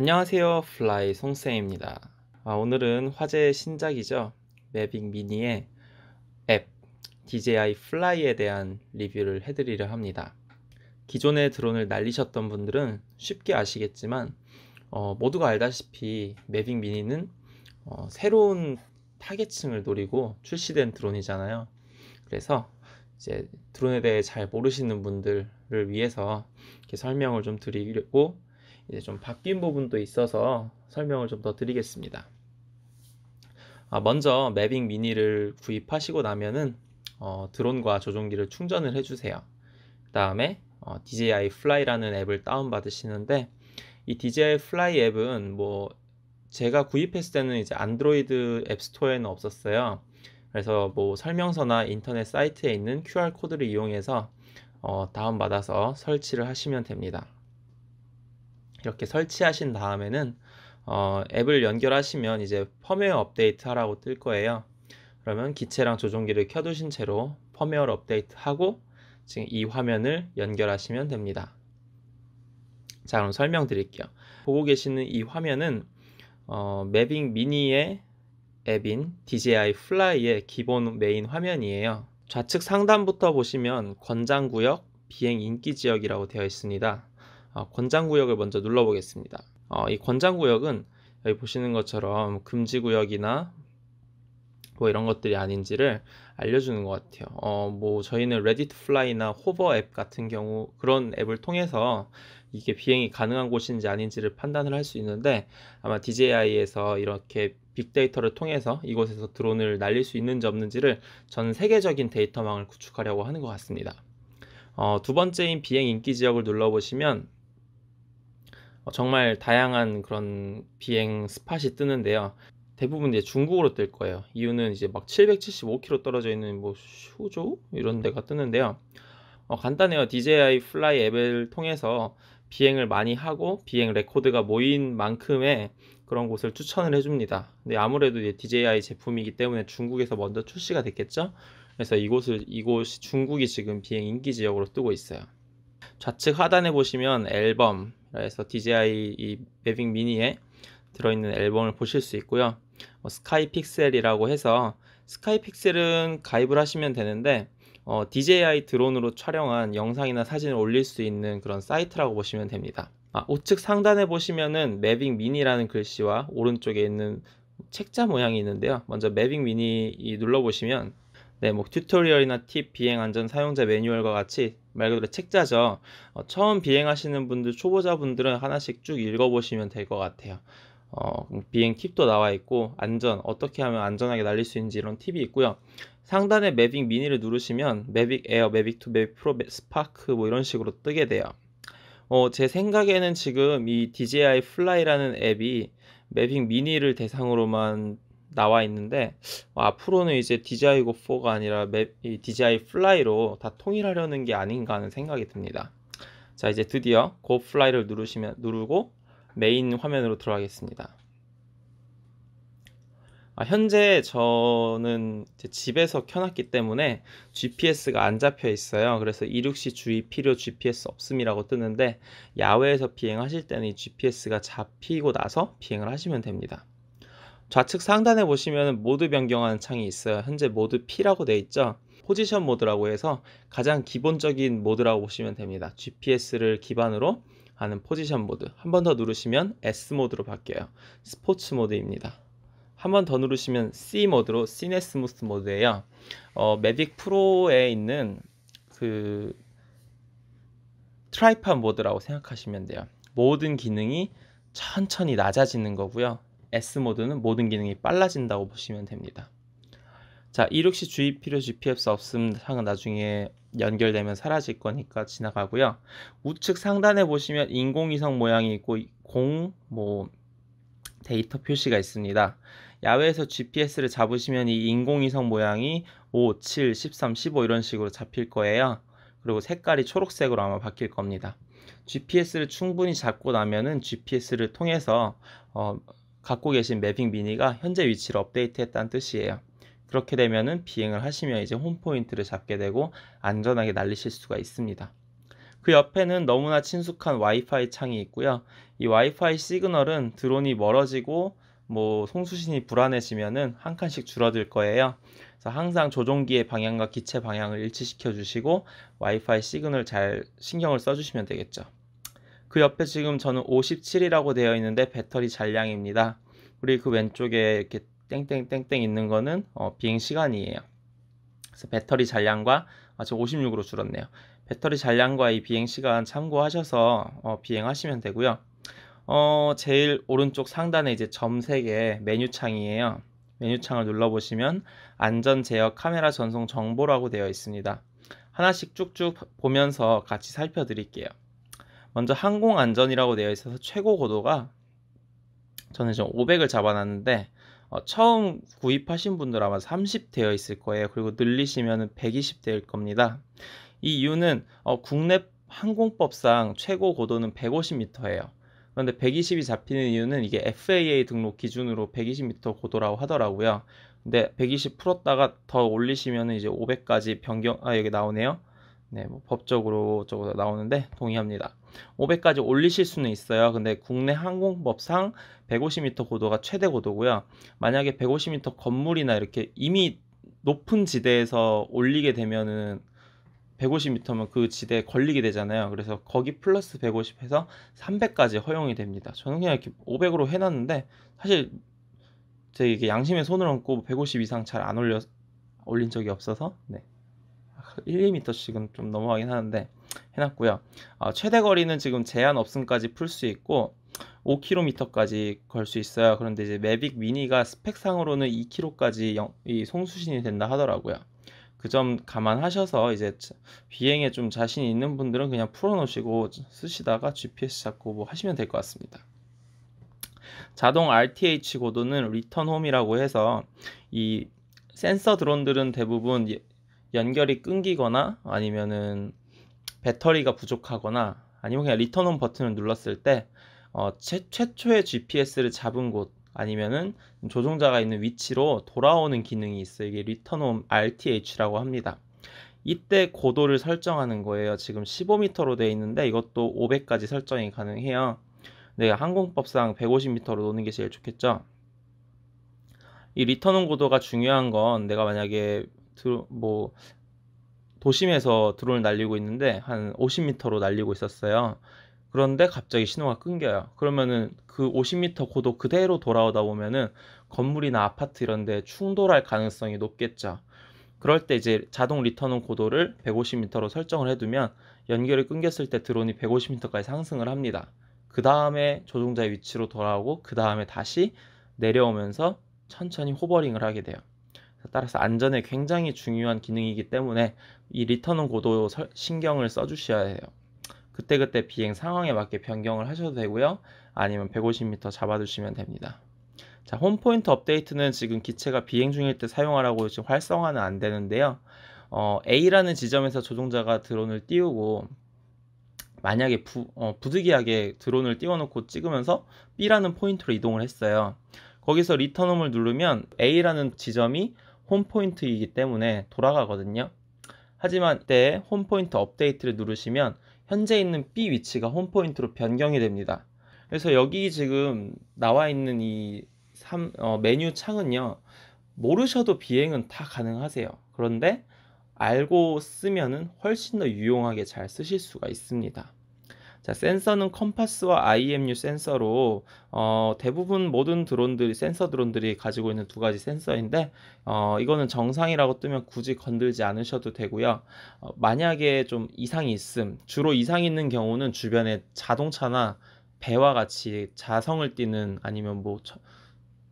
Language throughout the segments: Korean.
안녕하세요 플라이 송쌤입니다 아, 오늘은 화제의 신작이죠 매빅 미니의 앱 DJI 플라이에 대한 리뷰를 해드리려 합니다 기존의 드론을 날리셨던 분들은 쉽게 아시겠지만 어, 모두가 알다시피 매빅 미니는 어, 새로운 타겟층을 노리고 출시된 드론이잖아요 그래서 이제 드론에 대해 잘 모르시는 분들을 위해서 이렇게 설명을 좀 드리고 려 이제 좀 바뀐 부분도 있어서 설명을 좀 더 드리겠습니다. 아, 먼저 매빅 미니를 구입하시고 나면은 어, 드론과 조종기를 충전을 해주세요. 그 다음에 어, DJI Fly라는 앱을 다운받으시는데 이 DJI Fly 앱은 뭐 제가 구입했을 때는 이제 안드로이드 앱스토어에는 없었어요. 그래서 뭐 설명서나 인터넷 사이트에 있는 QR 코드를 이용해서 어, 다운받아서 설치를 하시면 됩니다. 이렇게 설치하신 다음에는 어, 앱을 연결하시면 이제 펌웨어 업데이트 하라고 뜰 거예요. 그러면 기체랑 조종기를 켜두신 채로 펌웨어 업데이트 하고 지금 이 화면을 연결하시면 됩니다. 자 그럼 설명드릴게요. 보고 계시는 이 화면은 어, 매빙 미니의 앱인 DJI 플라이의 기본 메인 화면이에요. 좌측 상단부터 보시면 권장구역, 비행 인기 지역이라고 되어 있습니다. 어, 권장구역을 먼저 눌러보겠습니다. 어, 이 권장구역은 여기 보시는 것처럼 금지구역이나 뭐 이런 것들이 아닌지를 알려주는 것 같아요. 어, 뭐 저희는 레디트 플라이나 호버 앱 같은 경우 그런 앱을 통해서 이게 비행이 가능한 곳인지 아닌지를 판단을 할 수 있는데 아마 DJI에서 이렇게 빅데이터를 통해서 이곳에서 드론을 날릴 수 있는지 없는지를 전 세계적인 데이터망을 구축하려고 하는 것 같습니다. 어, 두 번째인 비행 인기 지역을 눌러보시면 어, 정말 다양한 그런 비행 스팟이 뜨는데요. 대부분 이제 중국으로 뜰 거예요. 이유는 이제 막 775km 떨어져 있는 뭐 쇼조 이런 데가 뜨는데요. 어, 간단해요. DJI 플라이 앱을 통해서 비행을 많이 하고 비행 레코드가 모인 만큼의 그런 곳을 추천을 해줍니다. 근데 아무래도 이제 DJI 제품이기 때문에 중국에서 먼저 출시가 됐겠죠. 그래서 이곳을 이곳이 중국이 지금 비행 인기 지역으로 뜨고 있어요. 좌측 하단에 보시면 앨범 그래서 DJI 이 매빅 미니에 들어있는 앨범을 보실 수 있고요. 어, 뭐 스카이 픽셀이라고 해서 스카이 픽셀은 가입을 하시면 되는데 어, DJI 드론으로 촬영한 영상이나 사진을 올릴 수 있는 그런 사이트라고 보시면 됩니다. 아, 우측 상단에 보시면은 매빅 미니라는 글씨와 오른쪽에 있는 책자 모양이 있는데요. 먼저 매빅 미니 눌러보시면 네, 뭐 튜토리얼이나 팁, 비행 안전 사용자 매뉴얼과 같이 말 그대로 책자죠. 어, 처음 비행하시는 분들, 초보자분들은 하나씩 쭉 읽어보시면 될 것 같아요. 어, 비행 팁도 나와 있고 안전 어떻게 하면 안전하게 날릴 수 있는지 이런 팁이 있고요. 상단에 매빅 미니를 누르시면 매빅 에어, 매빅 투, 매빅 프로, 스파크 뭐 이런 식으로 뜨게 돼요. 어, 제 생각에는 지금 이 DJI 플라이라는 앱이 매빅 미니를 대상으로만 나와 있는데 어, 앞으로는 이제 DJI GO4가 아니라 맵, 이 DJI Fly로 다 통일하려는 게 아닌가 하는 생각이 듭니다. 자 이제 드디어 Go Fly를 누르시면 누르고 메인 화면으로 들어가겠습니다. 아, 현재 저는 집에서 켜놨기 때문에 GPS가 안 잡혀 있어요. 그래서 이륙시 주의 필요 GPS 없음이라고 뜨는데 야외에서 비행하실 때는 이 GPS가 잡히고 나서 비행을 하시면 됩니다. 좌측 상단에 보시면 모드 변경하는 창이 있어요. 현재 모드 P라고 되어 있죠. 포지션 모드라고 해서 가장 기본적인 모드라고 보시면 됩니다. GPS를 기반으로 하는 포지션 모드. 한 번 더 누르시면 S 모드로 바뀌어요. 스포츠 모드입니다. 한 번 더 누르시면 C 모드로 시네 스무스 모드예요. 어, 매빅 프로에 있는 그 트라이팟 모드라고 생각하시면 돼요. 모든 기능이 천천히 낮아지는 거고요. S 모드는 모든 기능이 빨라진다고 보시면 됩니다. 자, 이6시주의 필요 g p s 없음 상은 나중에 연결되면 사라질 거니까 지나가고요. 우측 상단에 보시면 인공위성 모양이 있고 공 뭐 데이터 표시가 있습니다. 야외에서 GPS를 잡으시면 이 인공위성 모양이 5, 7, 13, 15 이런 식으로 잡힐 거예요. 그리고 색깔이 초록색으로 아마 바뀔 겁니다. GPS를 충분히 잡고 나면은 GPS를 통해서 어, 갖고 계신 매핑 미니가 현재 위치를 업데이트했다는 뜻이에요. 그렇게 되면 비행을 하시면 이제 홈 포인트를 잡게 되고 안전하게 날리실 수가 있습니다. 그 옆에는 너무나 친숙한 와이파이 창이 있고요. 이 와이파이 시그널은 드론이 멀어지고 뭐 송수신이 불안해지면한 칸씩 줄어들 거예요. 그래서 항상 조종기의 방향과 기체 방향을 일치시켜 주시고 와이파이 시그널 잘 신경을 써 주시면 되겠죠. 그 옆에 지금 저는 57이라고 되어 있는데 배터리 잔량입니다. 우리 그 왼쪽에 이렇게 땡땡땡땡 있는 거는 어, 비행 시간이에요. 그래서 배터리 잔량과 아, 저 56으로 줄었네요. 배터리 잔량과 이 비행 시간 참고하셔서 어, 비행하시면 되고요. 어, 제일 오른쪽 상단에 이제 점색의 메뉴 창이에요. 메뉴 창을 눌러보시면 안전 제어 카메라 전송 정보라고 되어 있습니다. 하나씩 쭉쭉 보면서 같이 살펴드릴게요. 먼저 항공 안전이라고 되어 있어서 최고 고도가 저는 지 500을 잡아놨는데 어, 처음 구입하신 분들 아마 30 되어 있을 거예요. 그리고 늘리시면 120 될 겁니다. 이 이유는 어, 국내 항공법상 최고 고도는 150m예요. 그런데 120이 잡히는 이유는 이게 FAA 등록 기준으로 120m 고도라고 하더라고요. 근데 120 풀었다가 더 올리시면 이제 500까지 변경 아 여기 나오네요. 네, 뭐 법적으로 저거 나오는데 동의합니다. 500까지 올리실 수는 있어요. 근데 국내 항공법상 150m 고도가 최대 고도고요. 만약에 150m 건물이나 이렇게 이미 높은 지대에서 올리게 되면은 150m면 그 지대에 걸리게 되잖아요. 그래서 거기 플러스 150 해서 300까지 허용이 됩니다. 저는 그냥 이렇게 500으로 해놨는데 사실 제 이게 양심에 손을 얹고 150 이상 잘 안 올려 올린 적이 없어서 네. 1, 아, 2m씩은 좀 넘어가긴 하는데 해놨고요. 어, 최대 거리는 지금 제한 없음까지 풀 수 있고 5km까지 걸 수 있어요. 그런데 이제 매빅 미니가 스펙상으로는 2km까지 영, 이 송수신이 된다 하더라고요. 그 점 감안하셔서 이제 비행에 좀 자신 있는 분들은 그냥 풀어놓으시고 쓰시다가 GPS 잡고 뭐 하시면 될 것 같습니다. 자동 RTH 고도는 리턴 홈이라고 해서 이 센서 드론들은 대부분 예, 연결이 끊기거나 아니면은 배터리가 부족하거나 아니면 그냥 리턴 온 버튼을 눌렀을 때 어, 최, 최초의 GPS를 잡은 곳 아니면은 조종자가 있는 위치로 돌아오는 기능이 있어요. 이게 리턴 온 RTH라고 합니다. 이때 고도를 설정하는 거예요. 지금 15m로 되어 있는데 이것도 500까지 설정이 가능해요. 네, 항공법상 150m로 노는 게 제일 좋겠죠. 이 리턴 온 고도가 중요한 건 내가 만약에 뭐 도심에서 드론을 날리고 있는데 한 50m로 날리고 있었어요. 그런데 갑자기 신호가 끊겨요. 그러면은 그 50m 고도 그대로 돌아오다 보면은 건물이나 아파트 이런 데 충돌할 가능성이 높겠죠. 그럴 때 이제 자동 리턴온 고도를 150m로 설정을 해두면 연결이 끊겼을 때 드론이 150m까지 상승을 합니다. 그 다음에 조종자의 위치로 돌아오고 그 다음에 다시 내려오면서 천천히 호버링을 하게 돼요. 따라서 안전에 굉장히 중요한 기능이기 때문에 이 리턴은 고도 신경을 써주셔야 해요. 그때그때 비행 상황에 맞게 변경을 하셔도 되고요. 아니면 150m 잡아두시면 됩니다. 자, 홈포인트 업데이트는 지금 기체가 비행 중일 때 사용하라고 지금 활성화는 안 되는데요. 어, A라는 지점에서 조종자가 드론을 띄우고 만약에 부, 어, 부득이하게 드론을 띄워놓고 찍으면서 B라는 포인트로 이동을 했어요. 거기서 리턴홈을 누르면 A라는 지점이 홈포인트이기 때문에 돌아가거든요. 하지만 이때 홈포인트 업데이트를 누르시면 현재 있는 B 위치가 홈포인트로 변경이 됩니다. 그래서 여기 지금 나와 있는 이 3, 어, 메뉴 창은요. 모르셔도 비행은 다 가능하세요. 그런데 알고 쓰면은 훨씬 더 유용하게 잘 쓰실 수가 있습니다. 자, 센서는 컴파스와 IMU 센서로 어, 대부분 모든 드론들이 센서 드론들이 가지고 있는 두 가지 센서인데 어, 이거는 정상이라고 뜨면 굳이 건들지 않으셔도 되고요. 어, 만약에 좀 이상이 있음 주로 이상이 있는 경우는 주변에 자동차나 배와 같이 자성을 띠는 아니면 뭐 철,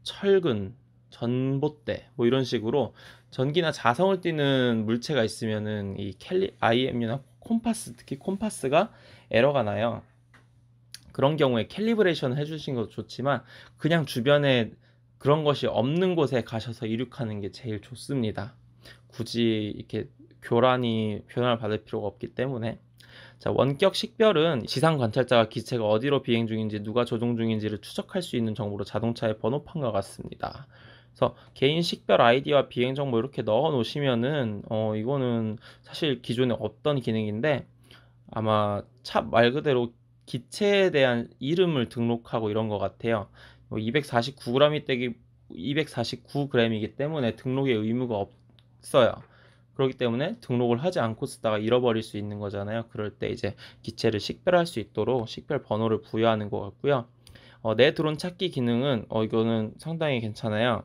철근 전봇대 뭐 이런 식으로 전기나 자성을 띠는 물체가 있으면은 이 캘리 IMU나 콤파스 특히 콤파스가 에러가 나요. 그런 경우에 캘리브레이션 해주신 것도 좋지만 그냥 주변에 그런 것이 없는 곳에 가셔서 이륙하는 게 제일 좋습니다. 굳이 이렇게 교란이 변화를 받을 필요가 없기 때문에 자, 원격 식별은 지상 관찰자가 기체가 어디로 비행 중인지 누가 조종 중인지를 추적할 수 있는 정보로 자동차의 번호판과 같습니다. 그래서 개인 식별 아이디와 비행 정보 이렇게 넣어 놓으시면은 어 이거는 사실 기존에 없던 기능인데 아마 차 말 그대로 기체에 대한 이름을 등록하고 이런 것 같아요. 249g이 뭐 되기 249g이기 때문에 등록의 의무가 없어요. 그렇기 때문에 등록을 하지 않고 쓰다가 잃어버릴 수 있는 거잖아요. 그럴 때 이제 기체를 식별할 수 있도록 식별 번호를 부여하는 것 같고요. 어, 내 드론 찾기 기능은 어, 이거는 상당히 괜찮아요.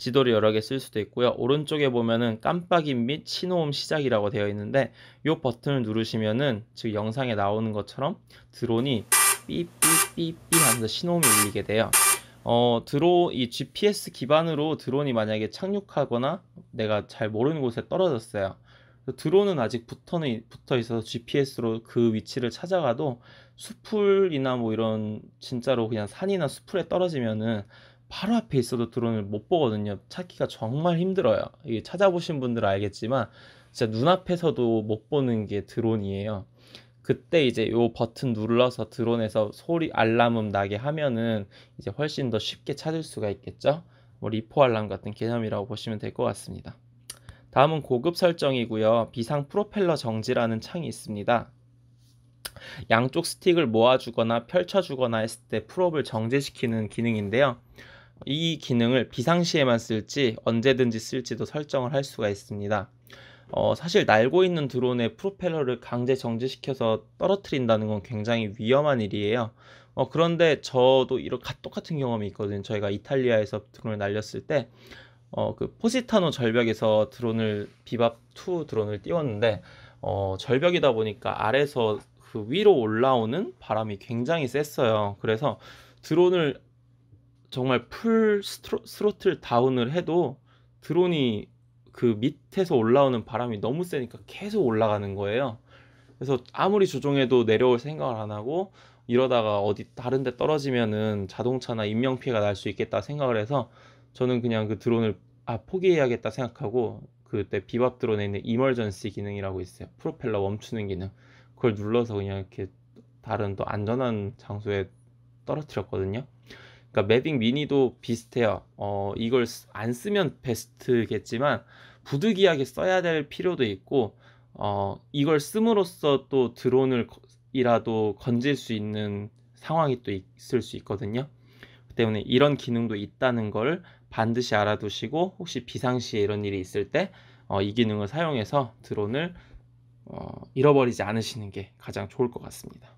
지도를 여러 개 쓸 수도 있고요. 오른쪽에 보면은 깜빡임 및 신호음 시작이라고 되어 있는데 이 버튼을 누르시면은 지금 영상에 나오는 것처럼 드론이 삐삐삐삐 하면서 신호음이 울리게 돼요. 어, 드론 이 GPS 기반으로 드론이 만약에 착륙하거나 내가 잘 모르는 곳에 떨어졌어요. 드론은 아직 붙어는 붙어 있어서 GPS로 그 위치를 찾아가도 수풀이나 뭐 이런 진짜로 그냥 산이나 수풀에 떨어지면은 바로 앞에 있어도 드론을 못 보거든요. 찾기가 정말 힘들어요. 이게 찾아보신 분들 알겠지만 진짜 눈앞에서도 못 보는 게 드론이에요. 그때 이제 요 버튼 눌러서 드론에서 소리 알람음 나게 하면은 이제 훨씬 더 쉽게 찾을 수가 있겠죠. 뭐 리포 알람 같은 개념이라고 보시면 될 것 같습니다. 다음은 고급 설정이고요. 비상 프로펠러 정지라는 창이 있습니다. 양쪽 스틱을 모아주거나 펼쳐주거나 했을 때 풀업을 정지시키는 기능인데요. 이 기능을 비상시에만 쓸지 언제든지 쓸지도 설정을 할 수가 있습니다. 어, 사실 날고 있는 드론의 프로펠러를 강제 정지시켜서 떨어뜨린다는 건 굉장히 위험한 일이에요. 어, 그런데 저도 이런 똑같은 경험이 있거든요. 저희가 이탈리아에서 드론을 날렸을 때, 어, 그 포시타노 절벽에서 드론을, 비밥2 드론을 띄웠는데, 어, 절벽이다 보니까 아래서 그 위로 올라오는 바람이 굉장히 셌어요. 그래서 드론을 정말 풀 스트로, 스로틀 다운을 해도 드론이 그 밑에서 올라오는 바람이 너무 세니까 계속 올라가는 거예요. 그래서 아무리 조종해도 내려올 생각을 안 하고 이러다가 어디 다른 데 떨어지면은 자동차나 인명피해가 날 수 있겠다 생각을 해서 저는 그냥 그 드론을 아 포기해야겠다 생각하고 그때 비밥 드론에 있는 이멀전시 기능이라고 있어요. 프로펠러 멈추는 기능. 그걸 눌러서 그냥 이렇게 다른 또 안전한 장소에 떨어뜨렸거든요. 그러니까 매빅 미니도 비슷해요. 어, 이걸 안 쓰면 베스트겠지만 부득이하게 써야 될 필요도 있고 어, 이걸 씀으로써 또 드론을 이라도 건질 수 있는 상황이 또 있을 수 있거든요. 그 때문에 이런 기능도 있다는 걸 반드시 알아두시고 혹시 비상시에 이런 일이 있을 때이 어, 기능을 사용해서 드론을 어, 잃어버리지 않으시는 게 가장 좋을 것 같습니다.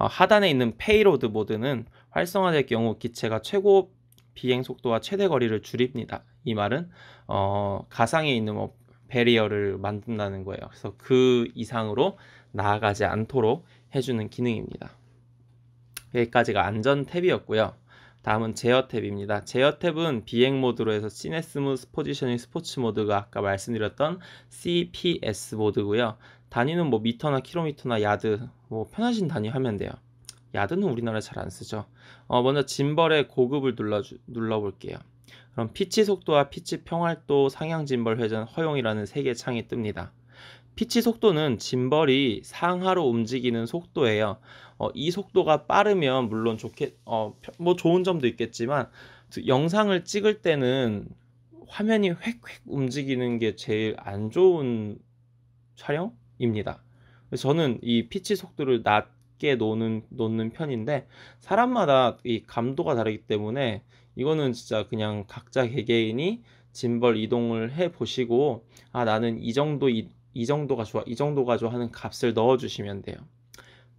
어, 하단에 있는 페이로드 모드는 활성화될 경우 기체가 최고 비행 속도와 최대 거리를 줄입니다. 이 말은 어, 가상에 있는 뭐 베리어를 만든다는 거예요. 그래서 그 이상으로 나아가지 않도록 해주는 기능입니다. 여기까지가 안전 탭이었고요. 다음은 제어 탭입니다. 제어 탭은 비행 모드로 해서 시네스무스 포지셔닝 스포츠 모드가 아까 말씀드렸던 CPS 모드고요. 단위는 뭐 미터나 킬로미터나 야드 뭐 편하신 단위 하면 돼요. 야드는 우리나라에 잘 안 쓰죠. 어, 먼저 짐벌의 고급을 눌러 눌러볼게요. 그럼 피치 속도와 피치 평활도 상향 짐벌 회전 허용이라는 세 개 창이 뜹니다. 피치 속도는 짐벌이 상하로 움직이는 속도예요. 어, 이 속도가 빠르면 물론 좋게 어, 뭐 좋은 점도 있겠지만 영상을 찍을 때는 화면이 휙휙 움직이는 게 제일 안 좋은 촬영입니다. 그래서 저는 이 피치 속도를 낮게 놓는, 놓는 편인데 사람마다 이 감도가 다르기 때문에 이거는 진짜 그냥 각자 개개인이 짐벌 이동을 해 보시고 아 나는 이 정도 이, 이 정도가 좋아 이 정도가 좋아 하는 값을 넣어 주시면 돼요.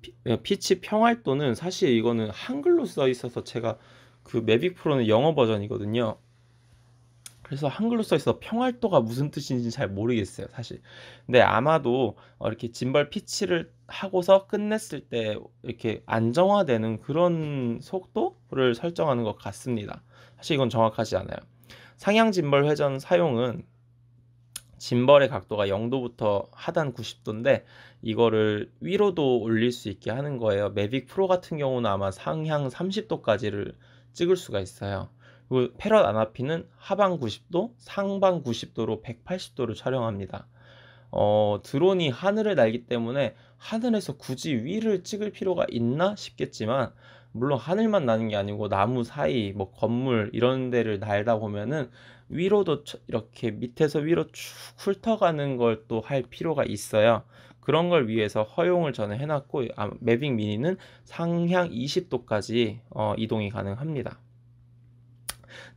피, 어, 피치 평활도는 사실 이거는 한글로 써 있어서 제가 그 매빅 프로는 영어 버전이거든요. 그래서 한글로 써 있어 평활도가 무슨 뜻인지 잘 모르겠어요, 사실. 근데 아마도 어, 이렇게 짐벌 피치를 하고서 끝냈을 때 이렇게 안정화되는 그런 속도를 설정하는 것 같습니다. 사실 이건 정확하지 않아요. 상향 짐벌 회전 사용은 짐벌의 각도가 0도부터 하단 90도인데 이거를 위로도 올릴 수 있게 하는 거예요. 매빅 프로 같은 경우는 아마 상향 30도까지를 찍을 수가 있어요. 그리고 패럿 아나피는 하방 90도, 상방 90도로 180도로 촬영합니다. 어, 드론이 하늘을 날기 때문에 하늘에서 굳이 위를 찍을 필요가 있나 싶겠지만 물론 하늘만 나는 게 아니고 나무 사이, 뭐 건물 이런 데를 날다 보면은 위로도 이렇게 밑에서 위로 쭉 훑어가는 걸 또 할 필요가 있어요. 그런 걸 위해서 허용을 저는 해놨고 아, 매빅 미니는 상향 20도까지 어, 이동이 가능합니다.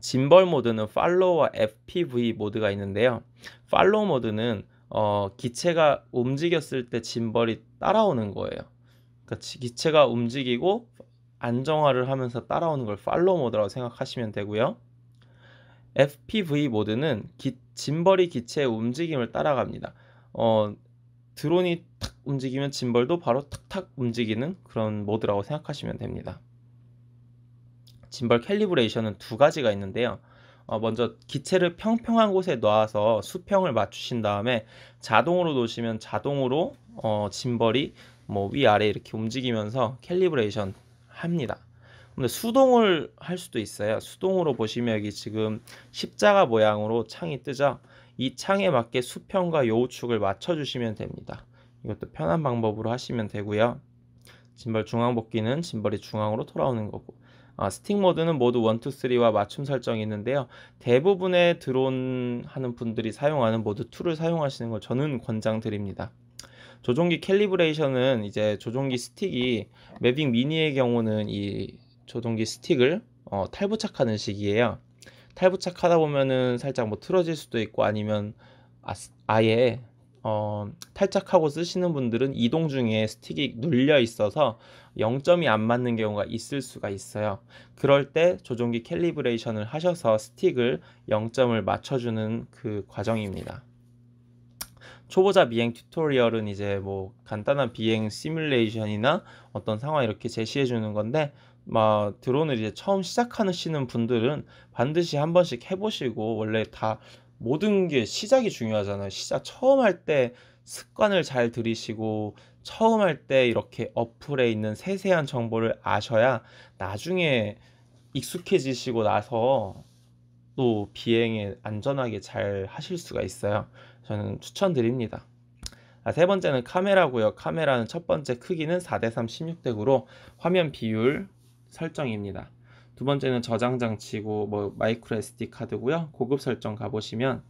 짐벌 모드는 팔로우와 FPV 모드가 있는데요. 팔로우 모드는 어, 기체가 움직였을 때 짐벌이 따라오는 거예요. 그러니까 기체가 움직이고 안정화를 하면서 따라오는 걸 팔로우 모드라고 생각하시면 되고요. FPV 모드는 기, 짐벌이 기체의 움직임을 따라갑니다. 어, 드론이 탁 움직이면 짐벌도 바로 탁탁 움직이는 그런 모드라고 생각하시면 됩니다. 짐벌 캘리브레이션은 두 가지가 있는데요. 어, 먼저 기체를 평평한 곳에 놔서 수평을 맞추신 다음에 자동으로 놓으시면 자동으로 어, 짐벌이 뭐 위아래 이렇게 움직이면서 캘리브레이션 합니다. 근데 수동을 할 수도 있어요. 수동으로 보시면 여기 지금 십자가 모양으로 창이 뜨죠. 이 창에 맞게 수평과 요우축을 맞춰주시면 됩니다. 이것도 편한 방법으로 하시면 되고요. 짐벌 중앙 복귀는 짐벌이 중앙으로 돌아오는 거고 어, 스틱 모드는 모두 1, 2, 3와 맞춤 설정이 있는데요. 대부분의 드론 하는 분들이 사용하는 모드 2를 사용하시는 걸 저는 권장드립니다. 조종기 캘리브레이션은 이제 조종기 스틱이 매빅 미니의 경우는 이 조종기 스틱을 어, 탈부착하는 식이에요. 탈부착하다 보면은 살짝 뭐 틀어질 수도 있고 아니면 아, 아예 어, 탈착하고 쓰시는 분들은 이동 중에 스틱이 눌려 있어서 0점이 안 맞는 경우가 있을 수가 있어요. 그럴 때 조종기 캘리브레이션을 하셔서 스틱을 0점을 맞춰주는 그 과정입니다. 초보자 비행 튜토리얼은 이제 뭐 간단한 비행 시뮬레이션이나 어떤 상황 이렇게 제시해 주는 건데 막 드론을 이제 처음 시작하시는 분들은 반드시 한 번씩 해보시고 원래 다 모든 게 시작이 중요하잖아요. 시작 처음 할 때 습관을 잘 들이시고 처음 할 때 이렇게 어플에 있는 세세한 정보를 아셔야 나중에 익숙해지시고 나서 또 비행에 안전하게 잘 하실 수가 있어요. 저는 추천드립니다. 아, 세 번째는 카메라고요. 카메라는 첫 번째 크기는 4대3 16대9로 화면 비율 설정입니다. 두 번째는 저장 장치고 뭐 마이크로 SD 카드고요. 고급 설정 가보시면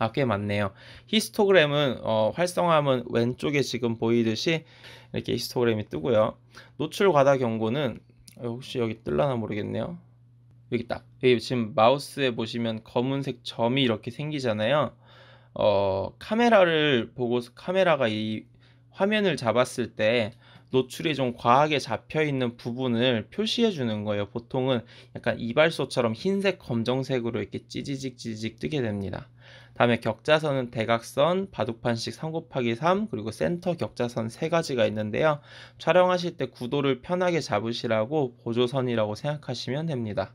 아, 꽤 많네요. 히스토그램은 어, 활성화하면 왼쪽에 지금 보이듯이 이렇게 히스토그램이 뜨고요. 노출 과다 경고는 어, 혹시 여기 뜰라나 모르겠네요. 여기 딱 여기 예, 지금 마우스에 보시면 검은색 점이 이렇게 생기잖아요. 어, 카메라를 보고 카메라가 이 화면을 잡았을 때 노출이 좀 과하게 잡혀 있는 부분을 표시해 주는 거예요. 보통은 약간 이발소처럼 흰색, 검정색으로 이렇게 찌지직 찌지직 뜨게 됩니다. 다음에 격자선은 대각선, 바둑판식 3 곱하기 3, 그리고 센터 격자선 세 가지가 있는데요. 촬영하실 때 구도를 편하게 잡으시라고 보조선이라고 생각하시면 됩니다.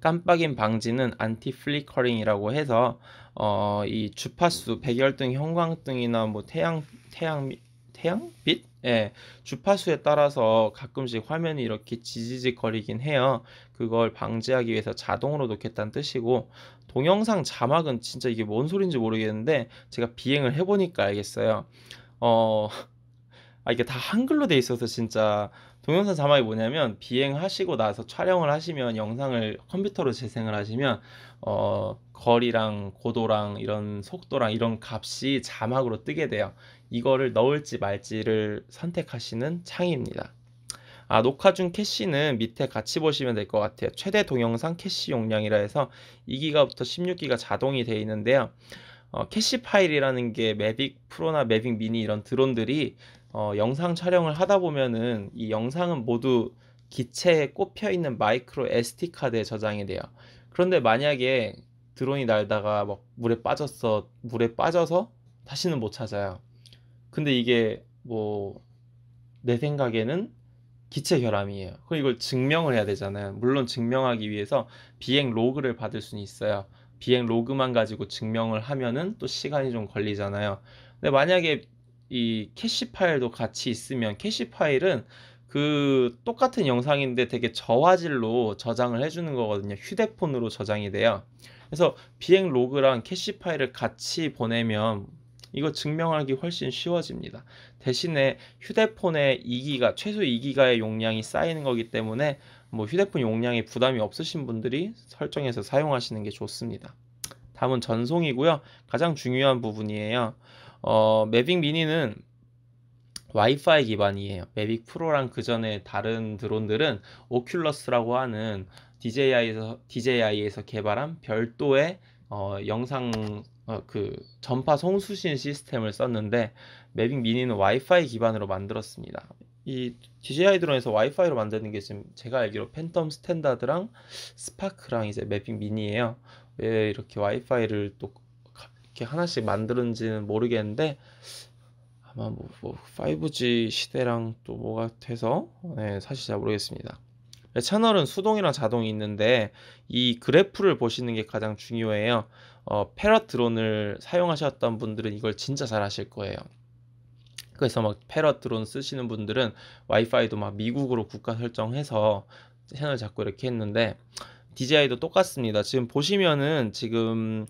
깜빡임 방지는 안티 플리커링이라고 해서 어, 이 주파수, 백열등, 형광등이나 뭐 태양 태양 태양빛 예, 주파수에 따라서 가끔씩 화면이 이렇게 지지직 거리긴 해요. 그걸 방지하기 위해서 자동으로 놓겠다는 뜻이고 동영상 자막은 진짜 이게 뭔소리인지 모르겠는데 제가 비행을 해보니까 알겠어요. 어, 아 이게 다 한글로 돼 있어서 진짜 동영상 자막이 뭐냐면 비행하시고 나서 촬영을 하시면 영상을 컴퓨터로 재생을 하시면 어 거리랑 고도랑 이런 속도랑 이런 값이 자막으로 뜨게 돼요. 이거를 넣을지 말지를 선택하시는 창입니다. 아, 녹화 중 캐시는 밑에 같이 보시면 될 것 같아요. 최대 동영상 캐시 용량이라 해서 2기가부터 16기가 자동이 되어 있는데요. 어, 캐시 파일이라는 게 매빅 프로나 매빅 미니 이런 드론들이 어, 영상 촬영을 하다 보면은 이 영상은 모두 기체에 꼽혀 있는 마이크로 SD 카드에 저장이 돼요. 그런데 만약에 드론이 날다가 막 물에 빠졌어 물에 빠져서 다시는 못 찾아요. 근데 이게 뭐 내 생각에는 기체 결함이에요. 그럼 이걸 증명을 해야 되잖아요. 물론 증명하기 위해서 비행 로그를 받을 수는 있어요. 비행 로그만 가지고 증명을 하면은 또 시간이 좀 걸리잖아요. 근데 만약에 이 캐시 파일도 같이 있으면 캐시 파일은 그 똑같은 영상인데 되게 저화질로 저장을 해주는 거거든요. 휴대폰으로 저장이 돼요. 그래서 비행 로그랑 캐시 파일을 같이 보내면 이거 증명하기 훨씬 쉬워집니다. 대신에 휴대폰에 2기가 최소 2기가의 용량이 쌓이는 거기 때문에 뭐 휴대폰 용량에 부담이 없으신 분들이 설정해서 사용하시는 게 좋습니다. 다음은 전송이고요. 가장 중요한 부분이에요. 어, 매빅 미니는 와이파이 기반이에요. 매빅 프로랑 그 전에 다른 드론들은 오큘러스라고 하는 DJI에서, DJI에서 개발한 별도의 어, 영상 어, 그 전파 송수신 시스템을 썼는데 매빅 미니는 와이파이 기반으로 만들었습니다. 이 DJI 드론에서 와이파이로 만드는 게 지금 제가 알기로 팬텀 스탠다드랑 스파크랑 이제 매빅 미니예요. 왜 이렇게 와이파이를 또 이렇게 하나씩 만드는지는 모르겠는데 아마 뭐, 뭐 5G 시대랑 또 뭐가 돼서 네, 사실 잘 모르겠습니다. 네, 채널은 수동이랑 자동이 있는데 이 그래프를 보시는 게 가장 중요해요. 어, 패럿 드론을 사용하셨던 분들은 이걸 진짜 잘 하실 거예요. 그래서 막 패럿 드론 쓰시는 분들은 와이파이도 막 미국으로 국가 설정해서 채널 잡고 이렇게 했는데 DJI도 똑같습니다. 지금 보시면은 지금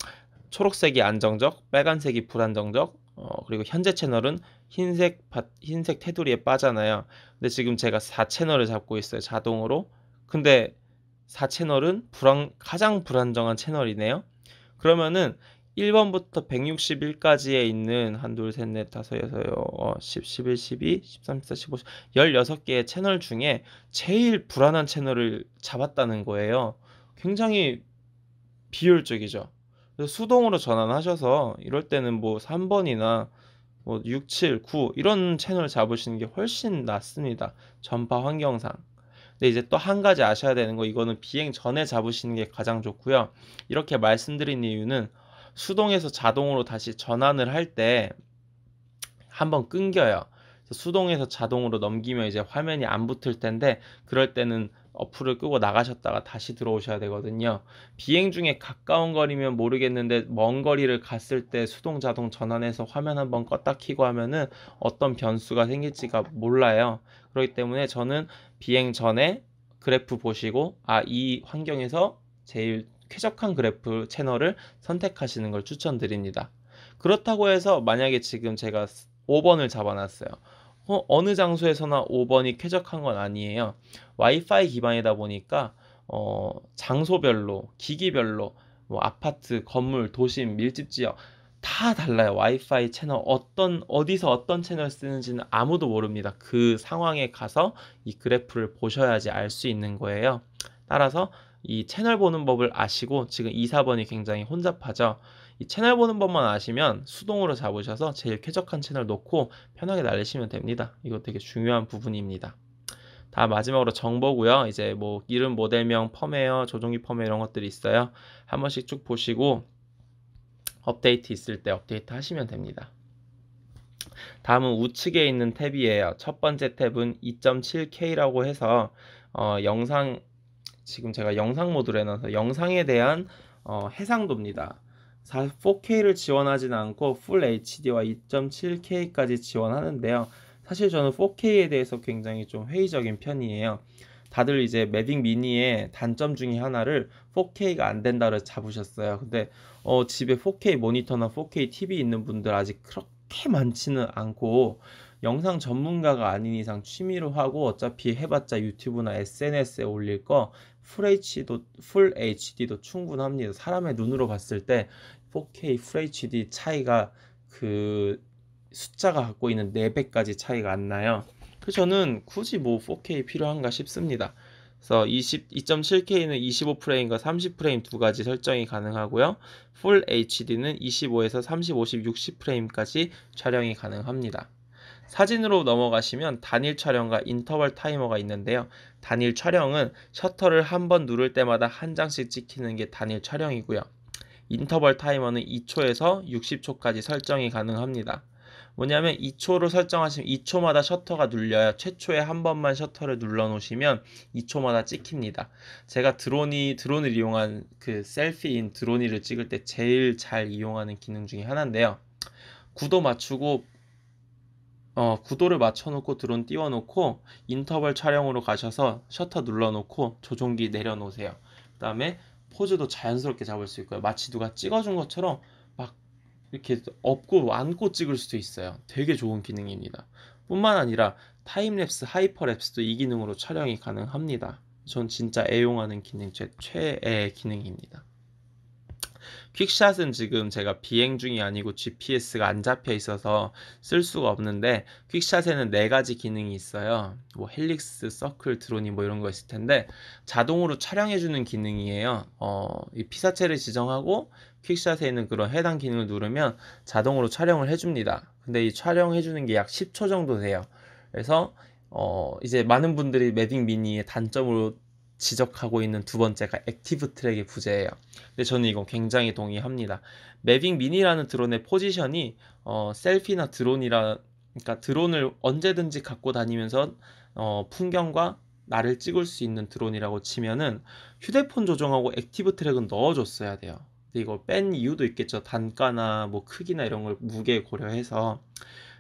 초록색이 안정적, 빨간색이 불안정적, 어, 그리고 현재 채널은 흰색 바, 흰색 테두리에 빠잖아요. 근데 지금 제가 4채널을 잡고 있어요. 자동으로. 근데 4채널은 불안, 가장 불안정한 채널이네요. 그러면은 1번부터 161까지에 있는 한, 둘, 셋, 넷, 다섯, 여섯, 어, 10, 11, 12, 13, 14, 15, 16개의 채널 중에 제일 불안한 채널을 잡았다는 거예요. 굉장히 비효율적이죠. 수동으로 전환하셔서 이럴 때는 뭐 3번이나 뭐 6, 7, 9 이런 채널 잡으시는 게 훨씬 낫습니다. 전파 환경상. 근데 이제 또 한 가지 아셔야 되는 거 이거는 비행 전에 잡으시는 게 가장 좋고요. 이렇게 말씀드린 이유는 수동에서 자동으로 다시 전환을 할 때 한번 끊겨요. 수동에서 자동으로 넘기면 이제 화면이 안 붙을 텐데 그럴 때는 어플을 끄고 나가셨다가 다시 들어오셔야 되거든요. 비행 중에 가까운 거리면 모르겠는데 먼 거리를 갔을 때 수동 자동 전환해서 화면 한번 껐다 키고 하면은 어떤 변수가 생길지가 몰라요. 그렇기 때문에 저는 비행 전에 그래프 보시고 아 이 환경에서 제일 쾌적한 그래프 채널을 선택하시는 걸 추천드립니다. 그렇다고 해서 만약에 지금 제가 5번을 잡아놨어요. 어, 느 장소에서나 5번이 쾌적한 건 아니에요. 와이파이 기반이다 보니까 어, 장소별로, 기기별로, 뭐 아파트, 건물, 도심, 밀집 지역 다 달라요. 와이파이 채널 어떤 어디서 어떤 채널 쓰는지는 아무도 모릅니다. 그 상황에 가서 이 그래프를 보셔야지 알 수 있는 거예요. 따라서 이 채널 보는 법을 아시고 지금 2, 4번이 굉장히 혼잡하죠. 이 채널 보는 법만 아시면 수동으로 잡으셔서 제일 쾌적한 채널 놓고 편하게 날리시면 됩니다. 이거 되게 중요한 부분입니다. 다 마지막으로 정보고요. 이제 뭐 이름 모델명, 펌웨어, 조종기 펌웨어 이런 것들이 있어요. 한 번씩 쭉 보시고 업데이트 있을 때 업데이트 하시면 됩니다. 다음은 우측에 있는 탭이에요. 첫 번째 탭은 2.7K라고 해서 어, 영상 지금 제가 영상 모드로 해놔서 영상에 대한 어, 해상도입니다. 4K를 지원하진 않고 풀 HD와 2.7K까지 지원하는데요. 사실 저는 4K에 대해서 굉장히 좀 회의적인 편이에요. 다들 이제 매딕 미니의 단점 중에 하나를 4K가 안 된다를 잡으셨어요. 근데 어, 집에 4K 모니터나 4K TV 있는 분들 아직 그렇게 많지는 않고 영상 전문가가 아닌 이상 취미로 하고 어차피 해봤자 유튜브나 SNS에 올릴 거 FHD도 풀 HD도 충분합니다. 사람의 눈으로 봤을 때 4K FHD 차이가 그 숫자가 갖고 있는 4배까지 차이가 안 나요. 그래서 저는 굳이 뭐 4K 필요한가 싶습니다. 그래서 20, 2.7K는 25프레임과 30프레임 두 가지 설정이 가능하고요. Full HD는 25에서 30, 50, 60프레임까지 촬영이 가능합니다. 사진으로 넘어가시면 단일 촬영과 인터벌 타이머가 있는데요. 단일 촬영은 셔터를 한 번 누를 때마다 한 장씩 찍히는 게 단일 촬영이고요. 인터벌 타이머는 2초에서 60초까지 설정이 가능합니다. 뭐냐면 2초로 설정하시면 2초마다 셔터가 눌려요. 최초에 한 번만 셔터를 눌러 놓으시면 2초마다 찍힙니다. 제가 드론이 드론을 이용한 그 셀피인 드론이를 찍을 때 제일 잘 이용하는 기능 중에 하나인데요. 구도 맞추고 어, 구도를 맞춰놓고 드론 띄워놓고 인터벌 촬영으로 가셔서 셔터 눌러놓고 조종기 내려놓으세요. 그 다음에 포즈도 자연스럽게 잡을 수 있고요. 마치 누가 찍어준 것처럼 막 이렇게 업고 안고 찍을 수도 있어요. 되게 좋은 기능입니다. 뿐만 아니라 타임랩스, 하이퍼랩스도 이 기능으로 촬영이 가능합니다. 전 진짜 애용하는 기능 제 최애 기능입니다. 퀵샷은 지금 제가 비행 중이 아니고 GPS가 안 잡혀 있어서 쓸 수가 없는데 퀵샷에는 네 가지 기능이 있어요. 뭐 헬릭스, 서클, 드론이 뭐 이런 거 있을 텐데 자동으로 촬영해주는 기능이에요. 어, 이 피사체를 지정하고 퀵샷에 있는 그런 해당 기능을 누르면 자동으로 촬영을 해줍니다. 근데 이 촬영해주는 게 약 10초 정도 돼요. 그래서 어, 이제 많은 분들이 매딩 미니의 단점으로 지적하고 있는 두 번째가 액티브 트랙의 부재예요. 근데 저는 이거 굉장히 동의합니다. 매빅 미니라는 드론의 포지션이 어, 셀피나 드론이라 그러니까 드론을 언제든지 갖고 다니면서 어, 풍경과 나를 찍을 수 있는 드론이라고 치면은 휴대폰 조정하고 액티브 트랙은 넣어줬어야 돼요. 근데 이걸 뺀 이유도 있겠죠. 단가나 뭐 크기나 이런 걸 무게 고려해서.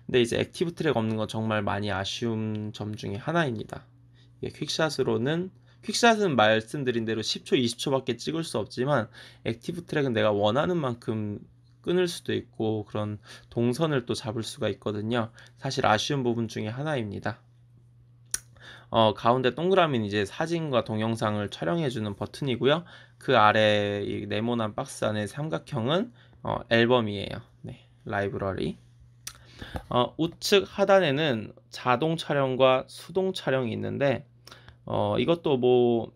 근데 이제 액티브 트랙 없는 건 정말 많이 아쉬운 점 중에 하나입니다. 퀵샷으로는 퀵샷은 말씀드린 대로 10초, 20초밖에 찍을 수 없지만 액티브 트랙은 내가 원하는 만큼 끊을 수도 있고 그런 동선을 또 잡을 수가 있거든요. 사실 아쉬운 부분 중에 하나입니다. 어, 가운데 동그라미는 이제 사진과 동영상을 촬영해주는 버튼이고요. 그 아래 이 네모난 박스 안에 삼각형은 어, 앨범이에요. 네, 라이브러리. 어, 우측 하단에는 자동 촬영과 수동 촬영이 있는데 어, 이것도 뭐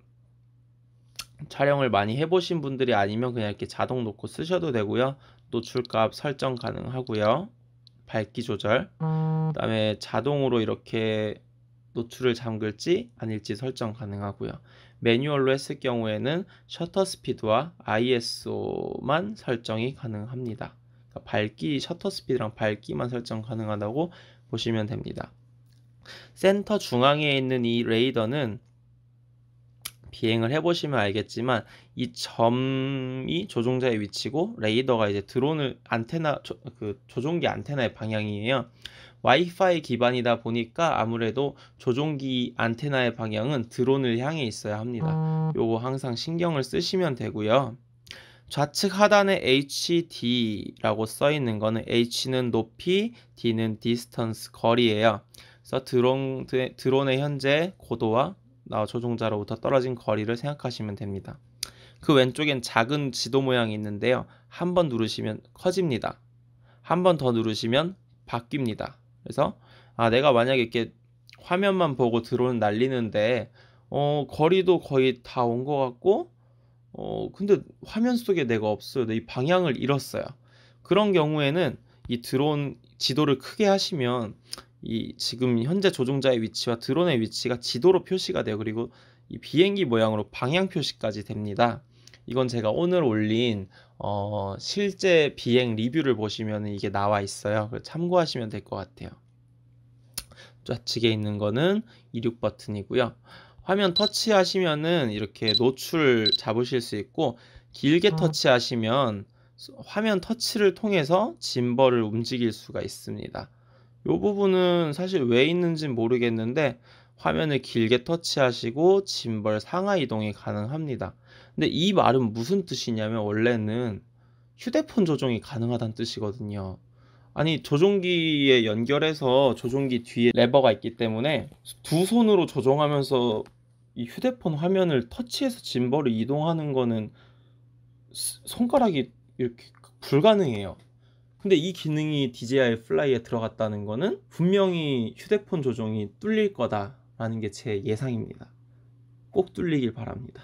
촬영을 많이 해보신 분들이 아니면 그냥 이렇게 자동 놓고 쓰셔도 되고요. 노출값 설정 가능하고요. 밝기 조절, 그 다음에 자동으로 이렇게 노출을 잠글지 아닐지 설정 가능하고요. 매뉴얼로 했을 경우에는 셔터 스피드와 ISO만 설정이 가능합니다. 그러니까 밝기 셔터 스피드랑 밝기만 설정 가능하다고 보시면 됩니다. 센터 중앙에 있는 이 레이더는 비행을 해보시면 알겠지만 이 점이 조종자의 위치고 레이더가 이제 드론을 안테나 조, 그 조종기 안테나의 방향이에요. 와이파이 기반이다 보니까 아무래도 조종기 안테나의 방향은 드론을 향해 있어야 합니다. 음. 요거 항상 신경을 쓰시면 되고요. 좌측 하단에 HD라고 써 있는 거는 H는 높이, D는 디스턴스 거리예요. 그래서 드론, 드론의 현재 고도와 조종자로부터 떨어진 거리를 생각하시면 됩니다. 그 왼쪽엔 작은 지도 모양이 있는데요. 한 번 누르시면 커집니다. 한 번 더 누르시면 바뀝니다. 그래서 아 내가 만약에 이렇게 화면만 보고 드론 날리는데 어 거리도 거의 다 온 것 같고 어 근데 화면 속에 내가 없어요. 내 방향을 잃었어요. 그런 경우에는 이 드론 지도를 크게 하시면 이 지금 현재 조종자의 위치와 드론의 위치가 지도로 표시가 돼요. 그리고 이 비행기 모양으로 방향 표시까지 됩니다. 이건 제가 오늘 올린 어, 실제 비행 리뷰를 보시면 이게 나와 있어요. 참고하시면 될 것 같아요. 좌측에 있는 거는 이륙 버튼이고요. 화면 터치하시면은 이렇게 노출 잡으실 수 있고 길게 아. 터치하시면 화면 터치를 통해서 짐벌을 움직일 수가 있습니다. 이 부분은 사실 왜있는지 모르겠는데 화면을 길게 터치하시고 짐벌 상하 이동이 가능합니다. 근데 이 말은 무슨 뜻이냐면 원래는 휴대폰 조종이 가능하다는 뜻이거든요. 아니 조종기에 연결해서 조종기 뒤에 레버가 있기 때문에 두 손으로 조종하면서 이 휴대폰 화면을 터치해서 짐벌을 이동하는 거는 손가락이 이렇게 불가능해요. 근데 이 기능이 DJI 플라이에 들어갔다는 거는 분명히 휴대폰 조종이 뚫릴 거다라는 게 제 예상입니다. 꼭 뚫리길 바랍니다.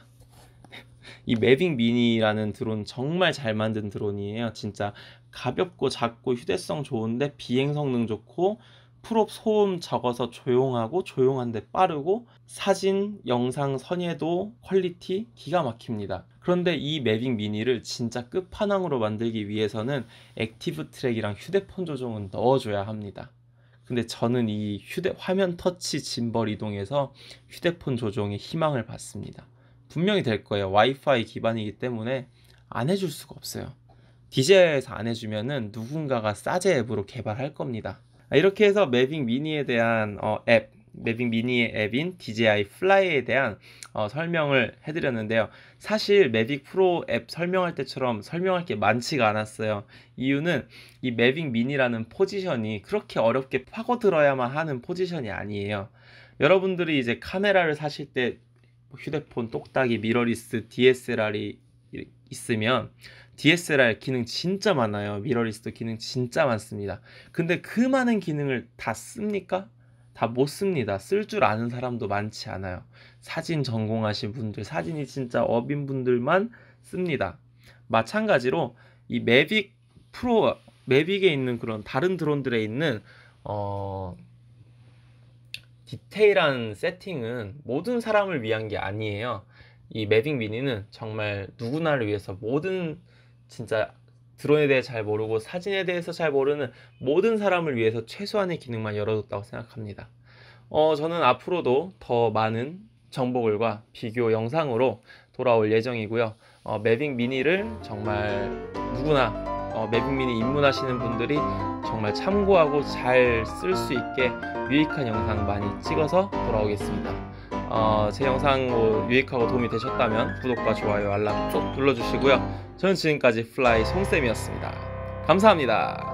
이 매빙 미니라는 드론 정말 잘 만든 드론이에요. 진짜 가볍고 작고 휴대성 좋은데 비행 성능 좋고 풀업 소음 적어서 조용하고 조용한데 빠르고 사진, 영상 선예도 퀄리티 기가 막힙니다. 그런데 이 매빅 미니를 진짜 끝판왕으로 만들기 위해서는 액티브 트랙이랑 휴대폰 조정은 넣어줘야 합니다. 근데 저는 이 휴대 화면 터치 짐벌 이동에서 휴대폰 조정에 희망을 봤습니다. 분명히 될 거예요. 와이파이 기반이기 때문에 안 해줄 수가 없어요. DJ에서 안해주면 누군가가 싸제 앱으로 개발할 겁니다. 아, 이렇게 해서 매빙 미니에 대한 어, 앱 매빙 미니의 앱인 DJI f l y 에 대한 어, 설명을 해드렸는데요. 사실 매빅 프로 앱 설명할 때처럼 설명할 게 많지가 않았어요. 이유는 이 매빅 미니라는 포지션이 그렇게 어렵게 파고들어야만 하는 포지션이 아니에요. 여러분들이 이제 카메라를 사실 때 휴대폰, 똑딱이, 미러리스, DSLR이 있으면 DSLR 기능 진짜 많아요. 미러리스트 기능 진짜 많습니다. 근데 그 많은 기능을 다 씁니까? 다 못 씁니다. 쓸 줄 아는 사람도 많지 않아요. 사진 전공하신 분들, 사진이 진짜 어인 분들만 씁니다. 마찬가지로 이 매빅 프로 매빅에 있는 그런 다른 드론들에 있는 어 디테일한 세팅은 모든 사람을 위한 게 아니에요. 이 매빅 미니는 정말 누구나를 위해서 모든 진짜 드론에 대해 잘 모르고 사진에 대해서 잘 모르는 모든 사람을 위해서 최소한의 기능만 열어뒀다고 생각합니다. 어, 저는 앞으로도 더 많은 정보글과 비교 영상으로 돌아올 예정이고요. 어, 매빅 미니를 정말 누구나 어, 매빅 미니 입문하시는 분들이 정말 참고하고 잘 쓸 수 있게 유익한 영상 많이 찍어서 돌아오겠습니다. 어, 제 영상 뭐 유익하고 도움이 되셨다면 구독과 좋아요, 알람 꼭 눌러주시고요. 저는 지금까지 플라이 송쌤이었습니다. 감사합니다.